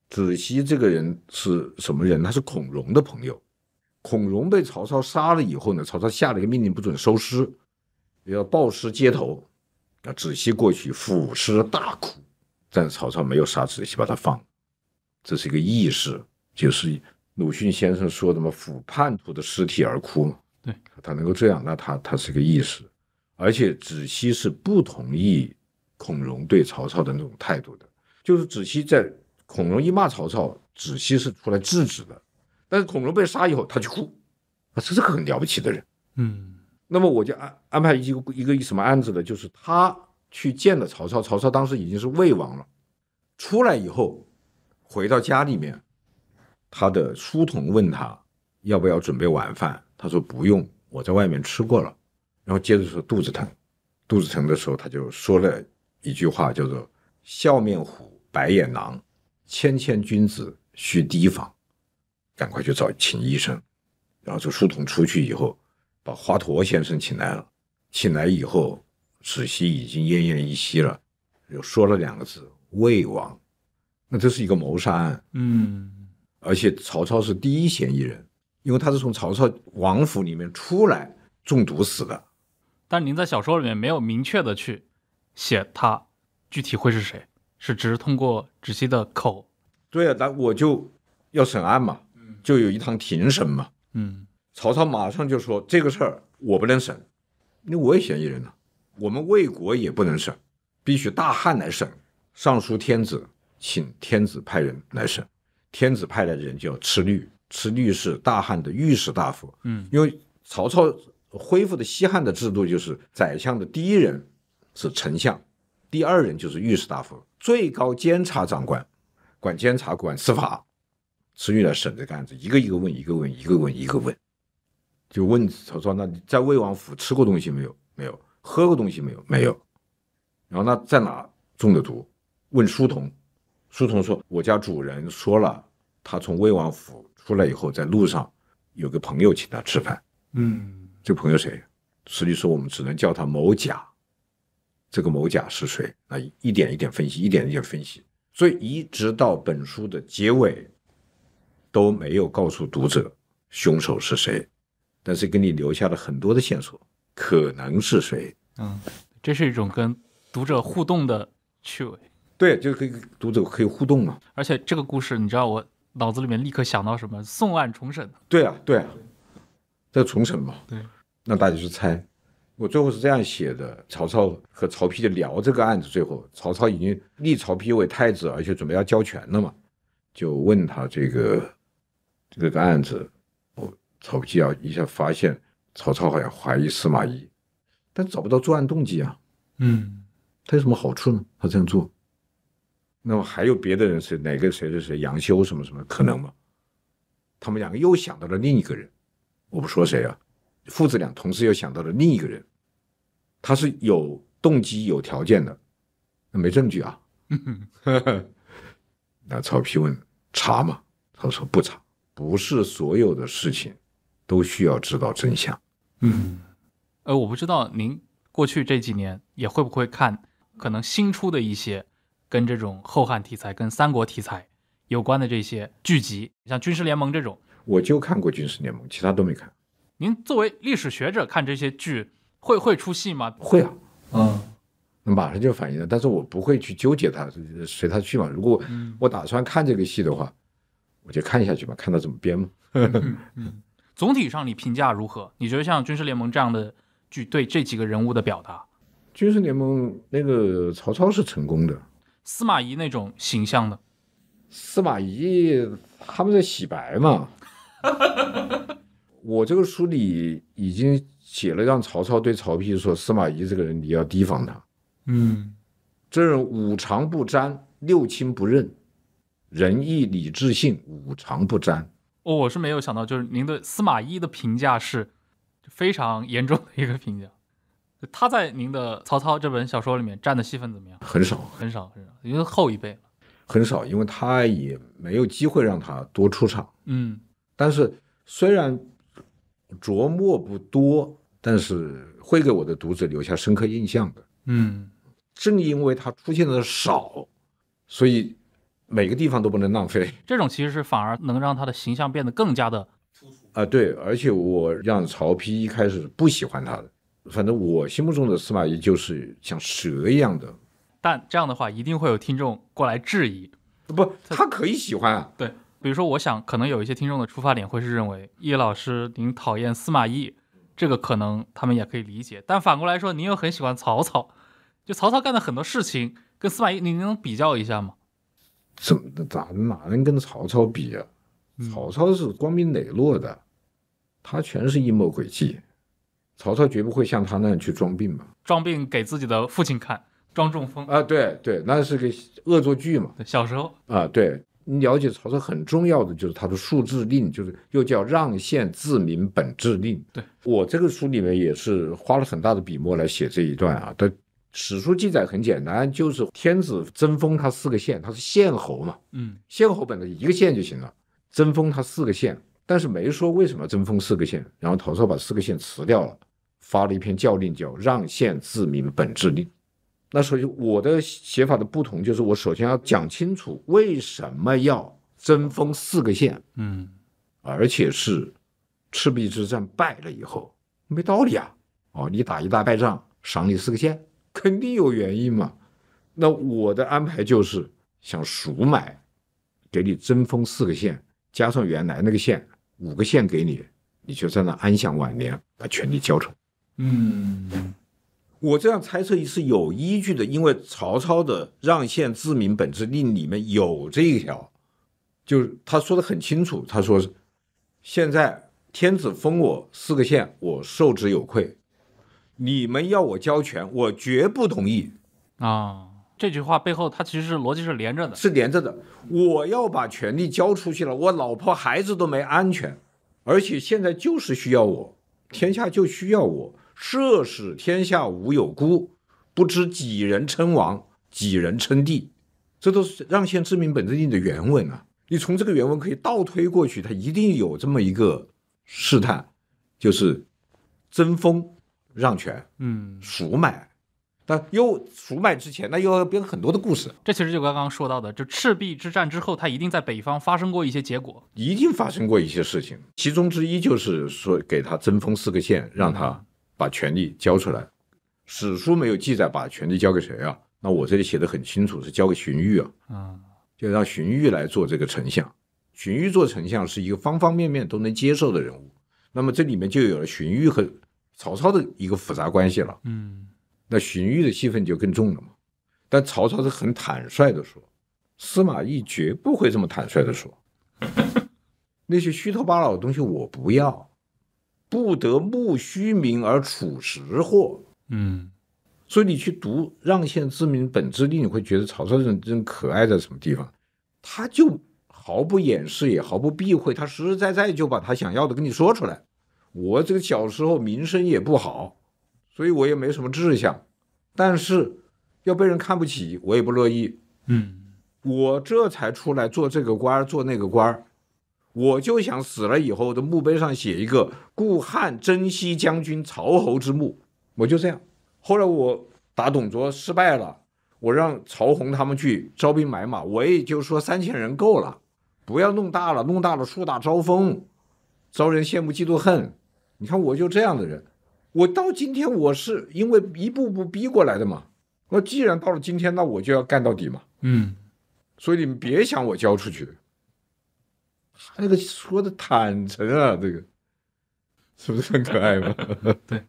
子熙这个人是什么人？他是孔融的朋友。孔融被曹操杀了以后呢，曹操下了一个命令，不准收尸，要暴尸街头。啊，子期过去抚尸大哭，但是曹操没有杀子期，把他放了。这是一个意识，就是鲁迅先生说什么抚叛徒的尸体而哭对，他能够这样，那他他是个意识。而且子期是不同意孔融对曹操的那种态度的，就是子期在孔融一骂曹操，子期是出来制止的。但是孔融被杀以后，他就哭，啊，这是个很了不起的人，嗯。那么我就安安排一个一个什么案子呢？就是他去见了曹操，曹操当时已经是魏王了。出来以后，回到家里面，他的书童问他要不要准备晚饭，他说不用，我在外面吃过了。然后接着说肚子疼，肚子疼的时候他就说了一句话，叫做“笑面虎，白眼狼，谦谦君子须提防”。赶快去找请医生，然后这书童出去以后，把华佗先生请来了。请来以后，子熙已经奄奄一息了，就说了两个字：“魏王。”那这是一个谋杀案。嗯。而且曹操是第一嫌疑人，因为他是从曹操王府里面出来中毒死的。但您在小说里面没有明确的去写他具体会是谁，是只是通过子熙的口。对啊，那我就要审案嘛。就有一堂庭审嘛，嗯，曹操马上就说这个事儿我不能审，因为我也嫌疑人了，我们魏国也不能审，必须大汉来审，上书天子，请天子派人来审，天子派来的人叫吃律，吃律是大汉的御史大夫，嗯，因为曹操恢复的西汉的制度就是宰相的第一人是丞相，第二人就是御史大夫，最高监察长官，管监察管司法。史玉来审这个案子，一个一个问，一个问，一个问，一个问，就问他说：“那你在魏王府吃过东西没有？没有，喝过东西没有？没有。然后那在哪中的毒？问书童，书童说：我家主人说了，他从魏王府出来以后，在路上有个朋友请他吃饭。嗯，这朋友谁？史玉说：我们只能叫他某甲。这个某甲是谁？那一点一点分析，一点一点分析。所以一直到本书的结尾。都没有告诉读者凶手是谁，但是给你留下了很多的线索，可能是谁？嗯，这是一种跟读者互动的趣味。对，就是可以读者可以互动嘛。而且这个故事，你知道我脑子里面立刻想到什么？送案重审。对啊，对啊，这重审嘛。对，让大家去猜。我最后是这样写的：曹操和曹丕就聊这个案子，最后曹操已经立曹丕为太子，而且准备要交权了嘛，就问他这个。这个案子，我曹丕啊一下发现曹操好像怀疑司马懿，但找不到作案动机啊。嗯，他有什么好处呢？他这样做，那么还有别的人是哪个谁谁谁杨修什么什么可能吗？他们两个又想到了另一个人，我不说谁啊，父子俩同时又想到了另一个人，他是有动机有条件的，那没证据啊。(laughs) 那曹丕问查吗？曹操不查。不是所有的事情都需要知道真相。嗯，呃，我不知道您过去这几年也会不会看可能新出的一些跟这种后汉题材、跟三国题材有关的这些剧集，像《军事联盟》这种，我就看过《军事联盟》，其他都没看。您作为历史学者看这些剧会会出戏吗？会啊，嗯，马上就反应了，但是我不会去纠结它，随它去嘛。如果我打算看这个戏的话。我就看下去吧，看他怎么编嘛。总体上你评价如何？你觉得像《军事联盟》这样的剧对这几个人物的表达，《军事联盟》那个曹操是成功的，司马懿那种形象的，司马懿他们在洗白嘛。(laughs) 我这个书里已经写了，让曹操对曹丕说：“司马懿这个人你要提防他。”嗯，这五常不沾，六亲不认。仁义礼智信五常不沾，哦，我是没有想到，就是您对司马懿的评价是，非常严重的一个评价。他在您的《曹操》这本小说里面占的戏份怎么样？很少，很少，很少，因为后一辈很少，因为他也没有机会让他多出场。嗯，但是虽然着墨不多，但是会给我的读者留下深刻印象的。嗯，正因为他出现的少，所以。每个地方都不能浪费，(laughs) 这种其实是反而能让他的形象变得更加的突出啊。对，而且我让曹丕一开始不喜欢他的，反正我心目中的司马懿就是像蛇一样的。但这样的话，一定会有听众过来质疑，不，他可以喜欢。啊。对，比如说，我想可能有一些听众的出发点会是认为叶老师您讨厌司马懿，这个可能他们也可以理解。但反过来说，您又很喜欢曹操，就曹操干的很多事情跟司马懿，您能比较一下吗？怎么咋哪能跟曹操比啊？曹操是光明磊落的，他全是阴谋诡计。曹操绝不会像他那样去装病嘛？装病给自己的父亲看，装中风啊？对对，那是个恶作剧嘛。小时候啊，对，了解曹操很重要的就是他的“数字令”，就是又叫“让县自明本字令”。对，我这个书里面也是花了很大的笔墨来写这一段啊。他。史书记载很简单，就是天子征封他四个县，他是县侯嘛。嗯，县侯本来一个县就行了，征封他四个县，但是没说为什么征封四个县。然后曹操把四个县辞掉了，发了一篇教令叫《让县自明本自令》。那所以我的写法的不同就是，我首先要讲清楚为什么要征封四个县。嗯，而且是赤壁之战败了以后，没道理啊！哦，你打一大败仗，赏你四个县。肯定有原因嘛，那我的安排就是想赎买，给你增封四个县，加上原来那个县五个县给你，你就在那安享晚年，把权力交出嗯，我这样猜测是有依据的，因为曹操的《让县自明本质令》里面有这一条，就是他说的很清楚，他说现在天子封我四个县，我受之有愧。你们要我交权，我绝不同意，啊！这句话背后，它其实是逻辑是连着的，是连着的。我要把权力交出去了，我老婆孩子都没安全，而且现在就是需要我，天下就需要我。社使天下无有孤，不知几人称王，几人称帝，这都是让贤知民本政令的原文啊！你从这个原文可以倒推过去，他一定有这么一个试探，就是争锋。让权，嗯，赎买，但又赎买之前，那又要编很多的故事。这其实就刚刚说到的，就赤壁之战之后，他一定在北方发生过一些结果，一定发生过一些事情。其中之一就是说，给他增封四个县，让他把权力交出来。史书没有记载把权力交给谁啊？那我这里写的很清楚，是交给荀彧啊。嗯，就让荀彧来做这个丞相。荀彧做丞相是一个方方面面都能接受的人物。那么这里面就有了荀彧和。曹操的一个复杂关系了，嗯，那荀彧的戏份就更重了嘛。但曹操是很坦率的说，司马懿绝不会这么坦率的说，(laughs) 那些虚头巴脑的东西我不要，不得慕虚名而处实祸，嗯，所以你去读《让贤之明本质令》，你会觉得曹操这种这种可爱在什么地方？他就毫不掩饰，也毫不避讳，他实实在在就把他想要的跟你说出来。我这个小时候名声也不好，所以我也没什么志向，但是要被人看不起，我也不乐意。嗯，我这才出来做这个官儿，做那个官儿，我就想死了以后的墓碑上写一个“顾汉征西将军曹侯之墓”，我就这样。后来我打董卓失败了，我让曹洪他们去招兵买马，我也就说三千人够了，不要弄大了，弄大了树大招风，招人羡慕嫉妒恨。你看，我就这样的人，我到今天我是因为一步步逼过来的嘛。那既然到了今天，那我就要干到底嘛。嗯，所以你们别想我交出去。他那个说的坦诚啊，这个是不是很可爱嘛？(laughs) 对，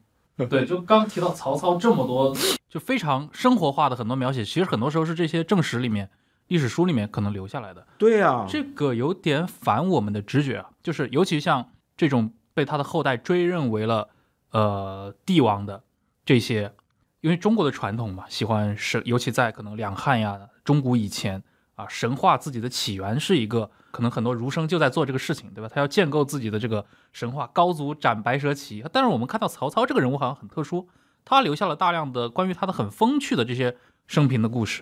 对，就刚提到曹操这么多，就非常生活化的很多描写，其实很多时候是这些正史里面、历史书里面可能留下来的。对呀，这个有点反我们的直觉啊，就是尤其像这种。被他的后代追认为了，呃，帝王的这些，因为中国的传统嘛，喜欢神，尤其在可能两汉呀、中古以前啊，神话自己的起源是一个，可能很多儒生就在做这个事情，对吧？他要建构自己的这个神话，高祖斩白蛇起义。但是我们看到曹操这个人物好像很特殊，他留下了大量的关于他的很风趣的这些生平的故事。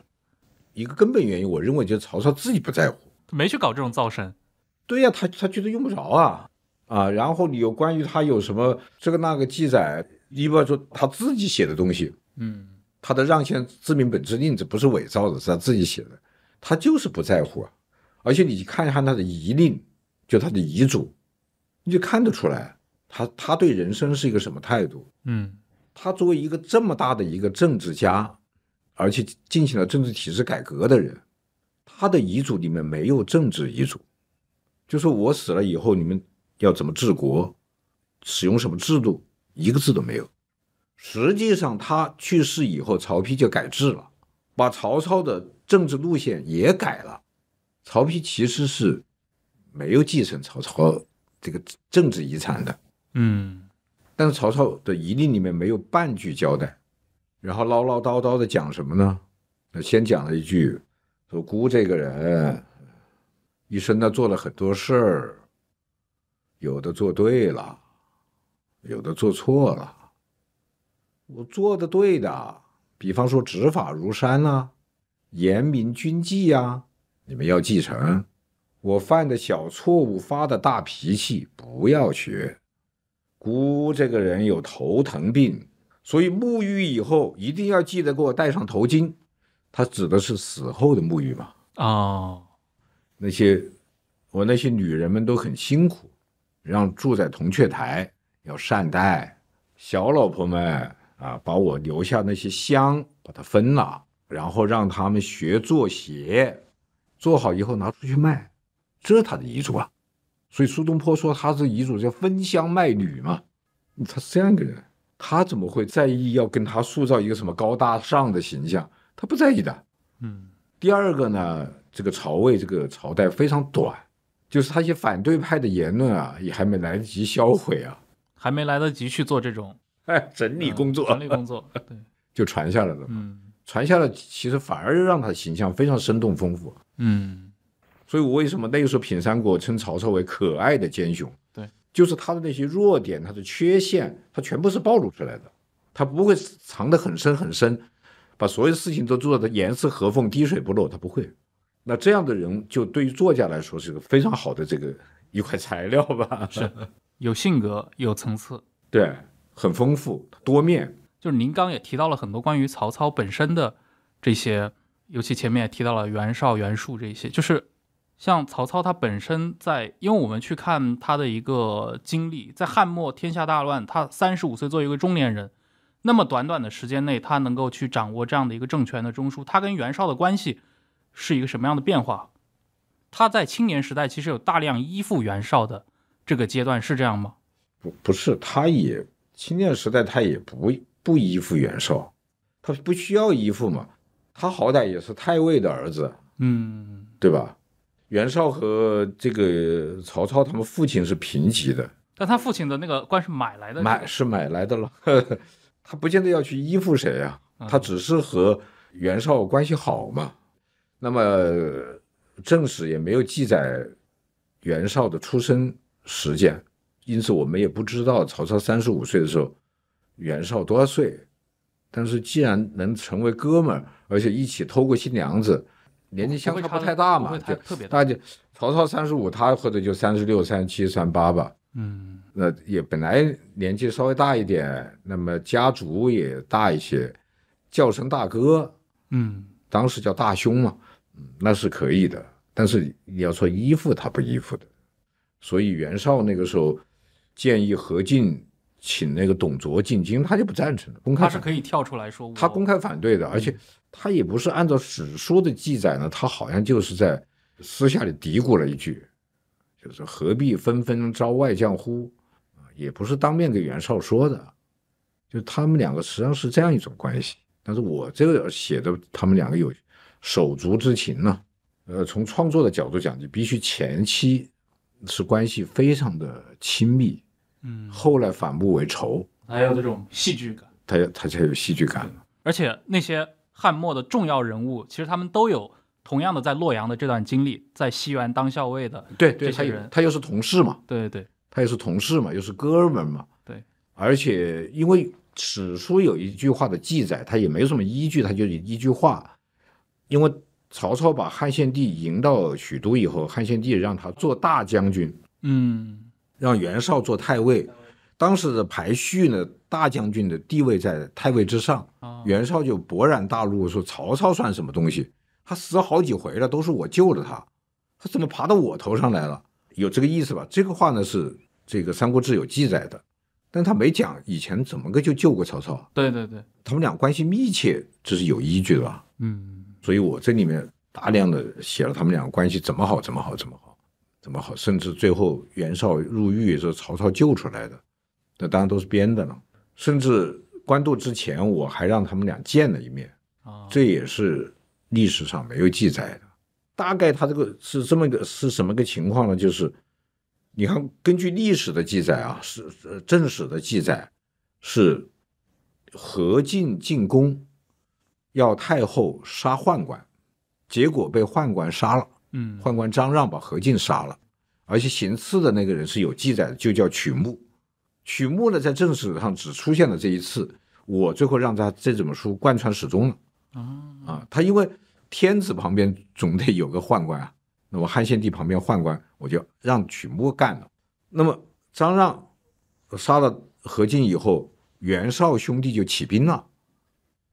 一个根本原因，我认为就是曹操自己不在乎，没去搞这种造神。对呀，他他觉得用不着啊。啊，然后你有关于他有什么这个那个记载，一般说他自己写的东西，嗯，他的《让贤自明本质令》这不是伪造的，是他自己写的，他就是不在乎啊。而且你看一看他的遗令，就他的遗嘱，你就看得出来他他对人生是一个什么态度，嗯，他作为一个这么大的一个政治家，而且进行了政治体制改革的人，他的遗嘱里面没有政治遗嘱，就是我死了以后你们。要怎么治国，使用什么制度，一个字都没有。实际上，他去世以后，曹丕就改制了，把曹操的政治路线也改了。曹丕其实是没有继承曹操这个政治遗产的。嗯，但是曹操的遗令里面没有半句交代，然后唠唠叨叨的讲什么呢？那先讲了一句，说“孤这个人一生呢做了很多事儿。”有的做对了，有的做错了。我做的对的，比方说执法如山呐，严明军纪呀，你们要继承。我犯的小错误，发的大脾气，不要学。姑这个人有头疼病，所以沐浴以后一定要记得给我戴上头巾。他指的是死后的沐浴嘛？啊，那些我那些女人们都很辛苦。让住在铜雀台要善待小老婆们啊，把我留下那些香，把它分了，然后让他们学做鞋，做好以后拿出去卖，这是他的遗嘱啊。所以苏东坡说他是遗嘱叫分香卖履嘛，他是这样一个人，他怎么会在意要跟他塑造一个什么高大上的形象？他不在意的。嗯，第二个呢，这个曹魏这个朝代非常短。就是他一些反对派的言论啊，也还没来得及销毁啊，还没来得及去做这种哎 (laughs) 整理工作，整理工作，对，(laughs) 就传下来了嘛。传下来其实反而让他的形象非常生动丰富。嗯，所以我为什么那个时候品三国称曹操为可爱的奸雄？对，就是他的那些弱点，他的缺陷，他全部是暴露出来的，他不会藏得很深很深，把所有事情都做的严丝合缝、滴水不漏，他不会。那这样的人，就对于作家来说，是个非常好的这个一块材料吧？是有性格，有层次，对，很丰富，多面。就是您刚也提到了很多关于曹操本身的这些，尤其前面也提到了袁绍、袁术这些。就是像曹操他本身在，因为我们去看他的一个经历，在汉末天下大乱，他三十五岁作为一个中年人，那么短短的时间内，他能够去掌握这样的一个政权的中枢，他跟袁绍的关系。是一个什么样的变化？他在青年时代其实有大量依附袁绍的这个阶段是这样吗？不不是，他也青年时代他也不不依附袁绍，他不需要依附嘛，他好歹也是太尉的儿子，嗯，对吧？袁绍和这个曹操他们父亲是平级的，但他父亲的那个官是买来的，买是买来的了，(laughs) 他不见得要去依附谁呀，他只是和袁绍关系好嘛。那么，正史也没有记载袁绍的出生时间，因此我们也不知道曹操三十五岁的时候，袁绍多少岁。但是既然能成为哥们儿，而且一起偷过新娘子，年纪相差不太大嘛。就特别大就曹操三十五，他或者就三十六、三七、三八吧。嗯，那也本来年纪稍微大一点，那么家族也大一些，叫声大哥。嗯，当时叫大兄嘛。那是可以的，但是你要说依附他不依附的，所以袁绍那个时候建议何进请那个董卓进京，他就不赞成的，公开他是可以跳出来说，他公开反对的，而且他也不是按照史书的记载呢，他好像就是在私下里嘀咕了一句，就是何必纷纷招外将乎？也不是当面给袁绍说的，就他们两个实际上是这样一种关系，但是我这个写的他们两个有。手足之情呢？呃，从创作的角度讲，就必须前期是关系非常的亲密，嗯，后来反目为仇，还有这种戏剧感，他他才有戏剧感而且那些汉末的重要人物，其实他们都有同样的在洛阳的这段经历，在西园当校尉的，对对，他他又是同事嘛，对对对，他又是同事嘛，又是哥们嘛，对。而且因为史书有一句话的记载，他也没什么依据，他就一句话。因为曹操把汉献帝迎到许都以后，汉献帝让他做大将军，嗯，让袁绍做太尉。当时的排序呢，大将军的地位在太尉之上。袁绍就勃然大怒，说：“曹操算什么东西？他死好几回了，都是我救了他，他怎么爬到我头上来了？”有这个意思吧？这个话呢是这个《三国志》有记载的，但他没讲以前怎么个就救过曹操。对对对，他们俩关系密切，这是有依据的。嗯。所以我这里面大量的写了他们两个关系怎么好，怎么好，怎么好，怎么好，甚至最后袁绍入狱是曹操救出来的，那当然都是编的了。甚至官渡之前我还让他们俩见了一面，这也是历史上没有记载的。大概他这个是这么个是什么个情况呢？就是你看，根据历史的记载啊，是正史的记载是何进进宫。要太后杀宦官，结果被宦官杀了。嗯，宦官张让把何进杀了，而且行刺的那个人是有记载的，就叫曲木。曲木呢，在正史上只出现了这一次。我最后让他这本书贯穿始终了。啊啊，他因为天子旁边总得有个宦官啊，那么汉献帝旁边宦官我就让曲木干了。那么张让杀了何进以后，袁绍兄弟就起兵了。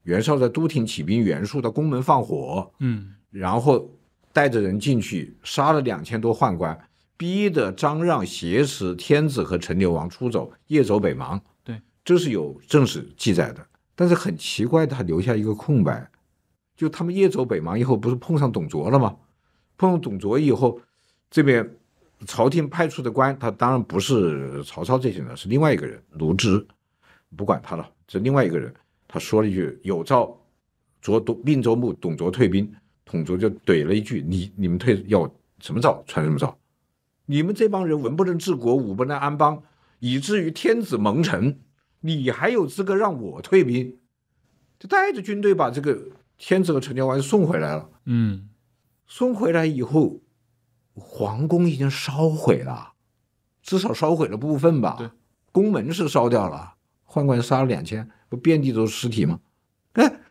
袁绍在都亭起兵，袁术的宫门放火，嗯，然后带着人进去杀了两千多宦官，逼的张让挟持天子和陈留王出走，夜走北邙。对，这是有正史记载的。但是很奇怪，他留下一个空白，就他们夜走北邙以后，不是碰上董卓了吗？碰上董卓以后，这边朝廷派出的官，他当然不是曹操这些人，是另外一个人卢植，不管他了，是另外一个人。他说了一句：“有诏，着董并州牧董卓退兵。”董卓就怼了一句：“你你们退要什么诏，传什么诏？你们这帮人文不能治国，武不能安邦，以至于天子蒙尘，你还有资格让我退兵？”就带着军队把这个天子和陈家湾送回来了。嗯，送回来以后，皇宫已经烧毁了，至少烧毁了部分吧。宫门是烧掉了，宦官杀了两千。不遍地都是尸体吗？哎，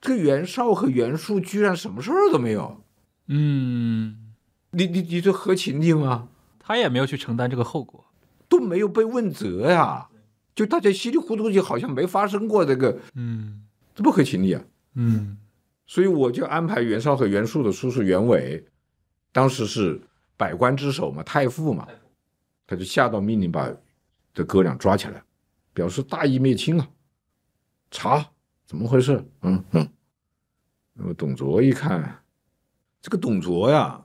这个袁绍和袁术居然什么事儿都没有。嗯，你你你这合情理吗？他也没有去承担这个后果，都没有被问责呀。就大家稀里糊涂，就好像没发生过这个。嗯，这不合情理啊。嗯，所以我就安排袁绍和袁术的叔叔袁伟，当时是百官之首嘛，太傅嘛，他就下到命令把这哥俩抓起来，表示大义灭亲啊。查怎么回事？嗯嗯，那么董卓一看，这个董卓呀，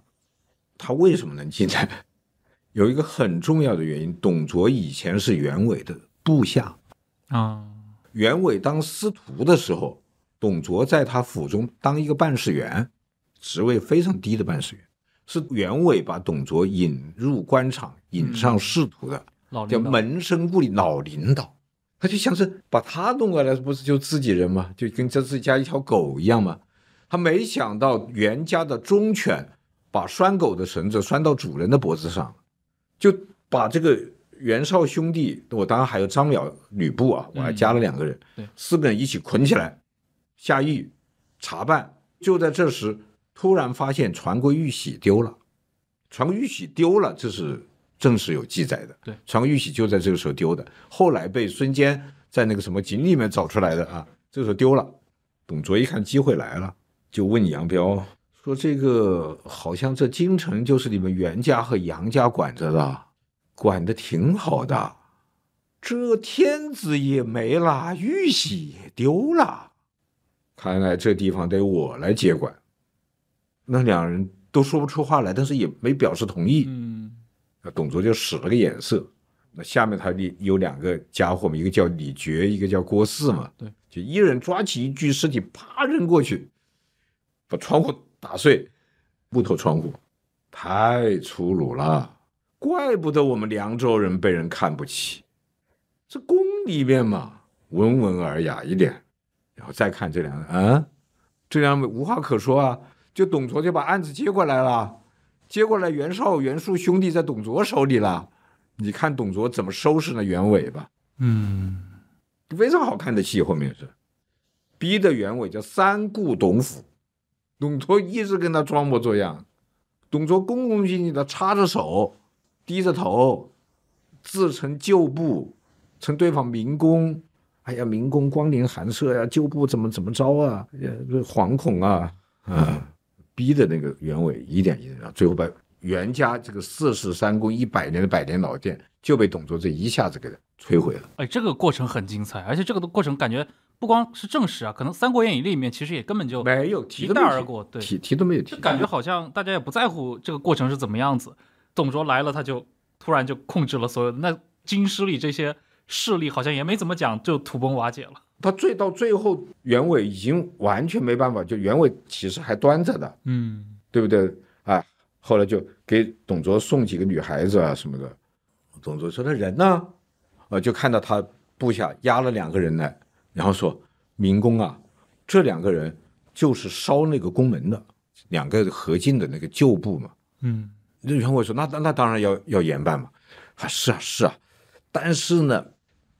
他为什么能进来？(laughs) 有一个很重要的原因，董卓以前是袁伟的部下啊。袁伟当司徒的时候，董卓在他府中当一个办事员，职位非常低的办事员，是袁伟把董卓引入官场、引上仕途的，叫门生故吏老领导。他就想着把他弄过来，不是就自己人吗？就跟这自己家一条狗一样吗？他没想到袁家的忠犬把拴狗的绳子拴到主人的脖子上，就把这个袁绍兄弟，我当然还有张辽、吕布啊，我还加了两个人，四个人一起捆起来下狱查办。就在这时，突然发现传国玉玺丢了，传国玉玺丢了，这是。正是有记载的，对，传国玉玺就在这个时候丢的，后来被孙坚在那个什么井里面找出来的啊。这时候丢了，董卓一看机会来了，就问杨彪说：“这个好像这京城就是你们袁家和杨家管着的，管的挺好的，这天子也没了，玉玺也丢了，看来这地方得我来接管。”那两人都说不出话来，但是也没表示同意。嗯。董卓就使了个眼色，那下面他的有两个家伙嘛，一个叫李傕，一个叫郭汜嘛，对，就一人抓起一具尸体，啪扔过去，把窗户打碎，木头窗户，太粗鲁了，怪不得我们凉州人被人看不起，这宫里面嘛，温文尔雅一点，然后再看这两个，啊，这两个无话可说啊，就董卓就把案子接过来了。接过来，袁绍、袁术兄弟在董卓手里了。你看董卓怎么收拾那袁伟吧？嗯，非常好看的戏，后面是逼的袁伟，叫三顾董府。董卓一直跟他装模作样，董卓恭恭敬敬的插着手，低着头，自称旧部，称对方民工。哎呀，民工光临寒舍呀，旧部怎么怎么着啊？这惶恐啊，啊。逼的那个原委，一点一点，最后把袁家这个四世三公一百年的百年老店就被董卓这一下子给摧毁了。哎，这个过程很精彩，而且这个的过程感觉不光是正史啊，可能《三国演义》里面其实也根本就没有提带而过，对，提都没有提，就感觉好像大家也不在乎这个过程是怎么样子。董卓来了，他就突然就控制了所有，那京师里这些势力好像也没怎么讲，就土崩瓦解了。他最到最后，袁伟已经完全没办法，就袁伟其实还端着的，嗯，对不对？啊，后来就给董卓送几个女孩子啊什么的，董卓说：“他人呢？”啊，就看到他部下押了两个人来，然后说：“民工啊，这两个人就是烧那个宫门的两个何进的那个旧部嘛。”嗯，那袁伟说：“那那当然要要严办嘛。”啊，是啊是啊，但是呢。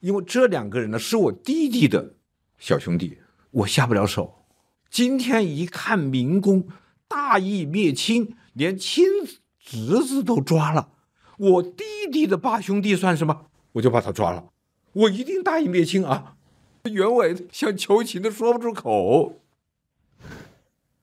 因为这两个人呢，是我弟弟的小兄弟，我下不了手。今天一看民工大义灭亲，连亲侄子都抓了，我弟弟的八兄弟算什么？我就把他抓了，我一定大义灭亲啊！袁伟想求情都说不出口，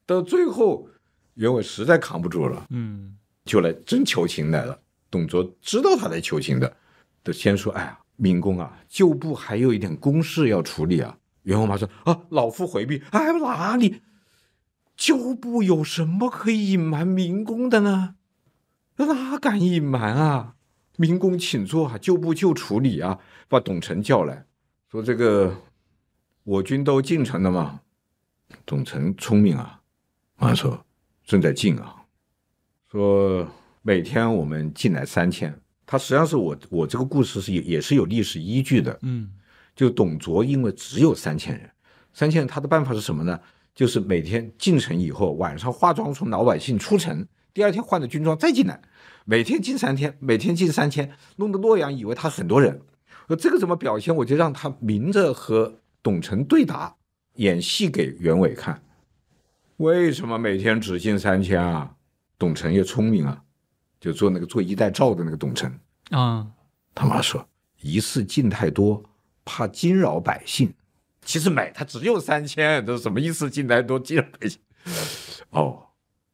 到最后袁伟实在扛不住了，嗯，就来真求情来了。董卓知道他来求情的，都先说：“哎呀。”民工啊，旧部还有一点公事要处理啊。袁弘妈说：“啊，老夫回避。”哎，哪里？旧部有什么可以隐瞒民工的呢？哪敢隐瞒啊？民工，请坐啊。旧部就处理啊，把董承叫来，说这个，我军都进城了吗？”董承聪明啊，妈说，正在进啊，说每天我们进来三千。他实际上是我，我这个故事是也也是有历史依据的，嗯，就董卓因为只有三千人，三千人他的办法是什么呢？就是每天进城以后，晚上化妆成老百姓出城，第二天换着军装再进来，每天进三天，每天进三千，弄得洛阳以为他很多人。说这个怎么表现？我就让他明着和董承对答，演戏给袁伟看，为什么每天只进三千啊？董承也聪明啊。就做那个做衣带诏的那个董承啊，他妈说一次进太多，怕惊扰百姓。其实买他只有三千，这什么意思？进来都惊扰百姓。哦，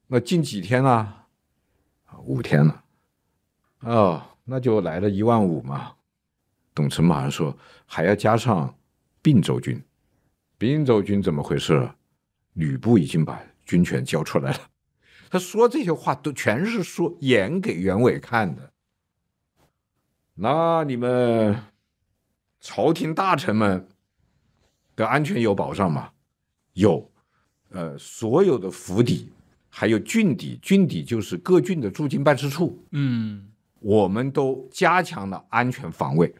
那进几天了？五天了。哦，那就来了一万五嘛。董承马上说还要加上并州军。并州军怎么回事？吕布已经把军权交出来了。他说这些话都全是说演给袁伟看的，那你们朝廷大臣们的安全有保障吗？有，呃，所有的府邸还有郡邸，郡邸就是各郡的驻京办事处，嗯，我们都加强了安全防卫。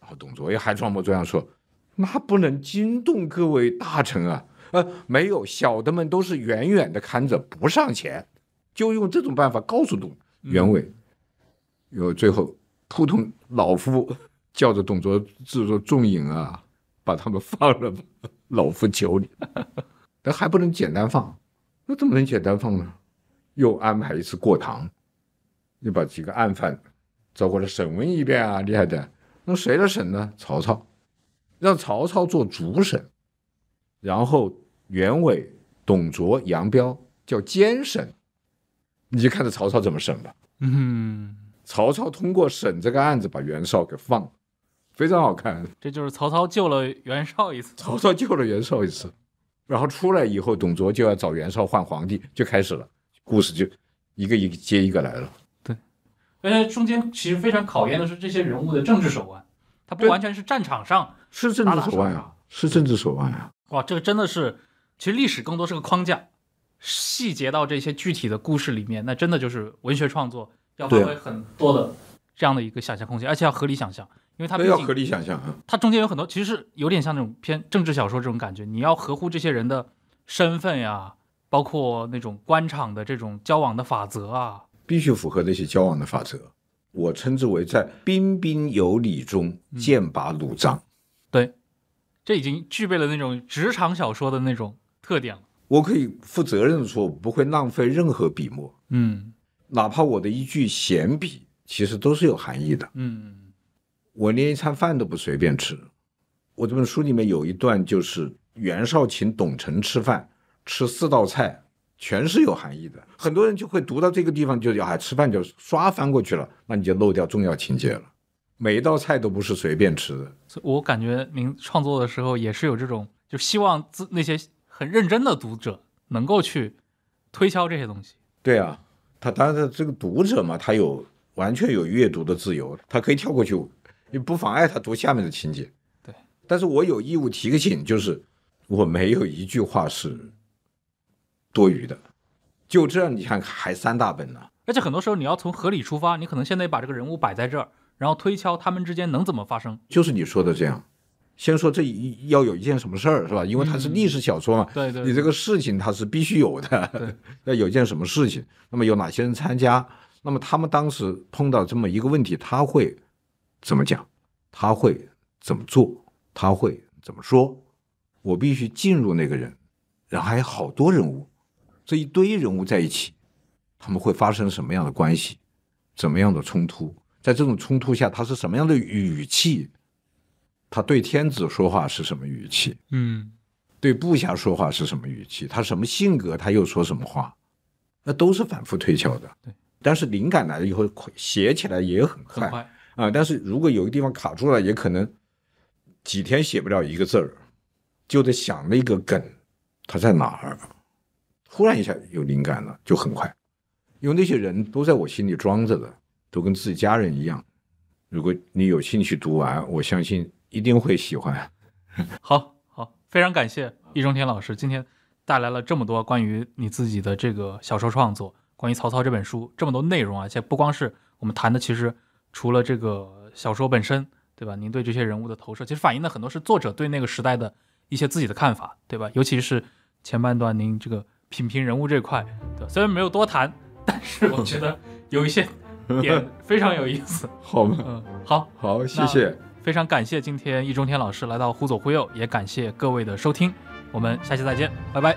然后董卓也还装模作样说，那不能惊动各位大臣啊。呃，没有，小的们都是远远的看着，不上前，就用这种办法告诉董原委，有最后，扑通，老夫叫着董卓制作重影啊，把他们放了吧，老夫求你，那 (laughs) 还不能简单放，那怎么能简单放呢？又安排一次过堂，又把几个案犯找过来审问一遍啊，厉害的，那谁来审呢？曹操，让曹操做主审，然后。原委董卓、杨彪叫监审，你就看着曹操怎么审吧。嗯，曹操通过审这个案子把袁绍给放了，非常好看。这就是曹操救了袁绍一次。曹操救了袁绍一次，然后出来以后，董卓就要找袁绍换皇帝，就开始了。故事就一个一个接一个来了。对，呃，中间其实非常考验的是这些人物的政治手腕，他不完全是战场上是政治手腕啊，是政治手腕啊。哇，这个真的是。其实历史更多是个框架，细节到这些具体的故事里面，那真的就是文学创作要发挥很多的这样的一个想象空间，而且要合理想象，因为它要合理想象。它中间有很多，其实是有点像那种偏政治小说这种感觉，你要合乎这些人的身份呀，包括那种官场的这种交往的法则啊，必须符合那些交往的法则。我称之为在彬彬有礼中剑拔弩张。对，这已经具备了那种职场小说的那种。特点了，我可以负责任的说，不会浪费任何笔墨。嗯，哪怕我的一句闲笔，其实都是有含义的。嗯，我连一餐饭都不随便吃。我这本书里面有一段，就是袁绍请董承吃饭，吃四道菜，全是有含义的。很多人就会读到这个地方，就哎吃饭就刷翻过去了，那你就漏掉重要情节了。每一道菜都不是随便吃的。我感觉您创作的时候也是有这种，就希望自那些。很认真的读者能够去推敲这些东西。对啊，他当然这个读者嘛，他有完全有阅读的自由，他可以跳过去，也不妨碍他读下面的情节。对，但是我有义务提个醒，就是我没有一句话是多余的，就这你看还三大本呢，而且很多时候你要从合理出发，你可能现在把这个人物摆在这儿，然后推敲他们之间能怎么发生，就是你说的这样。先说这要有一件什么事儿是吧？因为它是历史小说嘛，对对，你这个事情它是必须有的。(laughs) 要有一件什么事情？那么有哪些人参加？那么他们当时碰到这么一个问题，他会怎么讲？他会怎么做？他会怎么说？我必须进入那个人，然后还有好多人物，这一堆人物在一起，他们会发生什么样的关系？怎么样的冲突？在这种冲突下，他是什么样的语气？他对天子说话是什么语气？嗯，对部下说话是什么语气？他什么性格？他又说什么话？那都是反复推敲的。对，但是灵感来了以后写起来也很快，啊！但是如果有一个地方卡住了，也可能几天写不了一个字儿，就得想那个梗，它在哪儿？突然一下有灵感了，就很快。因为那些人都在我心里装着的，都跟自己家人一样。如果你有兴趣读完，我相信。一定会喜欢。(laughs) 好好，非常感谢易中天老师今天带来了这么多关于你自己的这个小说创作，关于曹操这本书这么多内容啊，而且不光是我们谈的，其实除了这个小说本身，对吧？您对这些人物的投射，其实反映的很多是作者对那个时代的一些自己的看法，对吧？(laughs) 尤其是前半段您这个品评人物这块，虽然没有多谈，但是我觉得有一些点非常有意思。(laughs) 好，嗯，好，好，谢谢。非常感谢今天易中天老师来到《忽左忽右》，也感谢各位的收听，我们下期再见，拜拜。